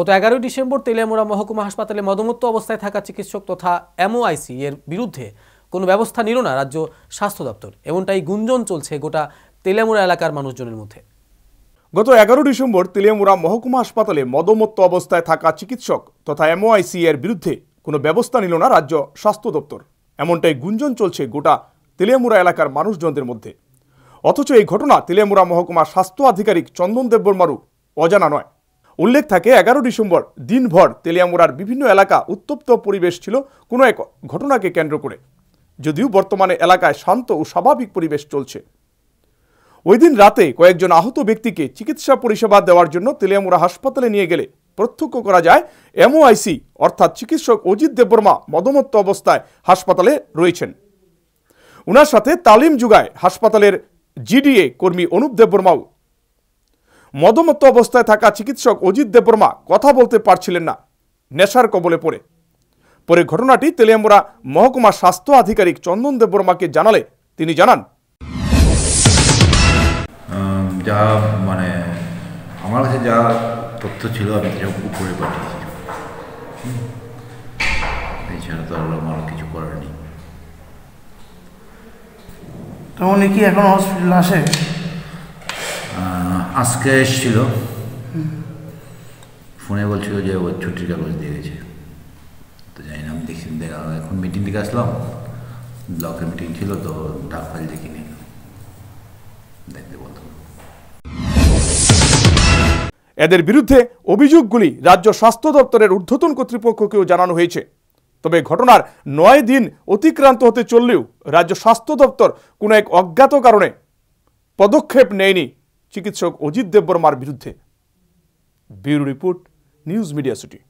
গত এগারোই ডিসেম্বর তেলিয়ামুড়া মহকুমা হাসপাতালে মদমত্ত অবস্থায় থাকা চিকিৎসক তথা এমওআইসি এর বিরুদ্ধে কোনো ব্যবস্থা নিল না রাজ্য স্বাস্থ্য দপ্তর এমনটাই গুঞ্জন চলছে গোটা তেলিয়ামুড়া এলাকার মানুষজনের মধ্যে গত এগারো ডিসেম্বর তেলিয়ামুড়া মহকুমা হাসপাতালে মদমত্ত অবস্থায় থাকা চিকিৎসক তথা এমওআইসি এর বিরুদ্ধে কোনো ব্যবস্থা নিল না রাজ্য স্বাস্থ্য দপ্তর এমনটাই গুঞ্জন চলছে গোটা তেলিয়ামুড়া এলাকার মানুষজনদের মধ্যে অথচ এই ঘটনা তেলিয়ামুড়া মহকুমা স্বাস্থ্য আধিকারিক চন্দন দেববর্মারও অজানা নয় উল্লেখ থাকে এগারো ডিসেম্বর দিনভর তেলিয়ামুড়ার বিভিন্ন এলাকা উত্তপ্ত পরিবেশ ছিল কোনো এক ঘটনাকে কেন্দ্র করে যদিও বর্তমানে এলাকায় শান্ত ও স্বাভাবিক পরিবেশ চলছে ওই দিন রাতে কয়েকজন আহত ব্যক্তিকে চিকিৎসা পরিষেবা দেওয়ার জন্য তেলিয়ামুড়া হাসপাতালে নিয়ে গেলে প্রত্যক্ষ করা যায় এমওআইসি অর্থাৎ চিকিৎসক অজিত দেববর্মা মদমত্ত অবস্থায় হাসপাতালে রয়েছেন ওনার সাথে তালিম যুগায় হাসপাতালের জিডিএ কর্মী অনুপ দেববর্মাও মদমত্ত অবস্থায় থাকা চিকিৎসক অজিত দেববর্মা কথা বলতে পারছিলেন না নেশার কবলে পড়ে পরে ঘটনাটি তেলিয়ামুরা মহকুমা স্বাস্থ্য আধিকারিক চন্দন দেববর্মাকে জানালে তিনি জানান যা মানে আমার কাছে যা তথ্য ছিল আমি করে পাঠিয়েছি কিছু করার নেই কি এখন হসপিটাল আসে আজকে এসছিল ফোনে বলছিল যে ওর ছুটির কাগজ দিয়ে গেছে তো জানি না আমি দেখি দেখা এখন মিটিং থেকে আসলাম ব্লকের মিটিং ছিল তো ডাক ফাইল দেখি নি দেখতে বলতো এদের বিরুদ্ধে অভিযোগগুলি রাজ্য স্বাস্থ্য দপ্তরের ঊর্ধ্বতন কর্তৃপক্ষকেও জানানো হয়েছে তবে ঘটনার নয় দিন অতিক্রান্ত হতে চললেও রাজ্য স্বাস্থ্য দপ্তর কোনো এক অজ্ঞাত কারণে পদক্ষেপ নেয়নি চিকিৎসক অজিত দেববর্মার বিরুদ্ধে bureau report news media city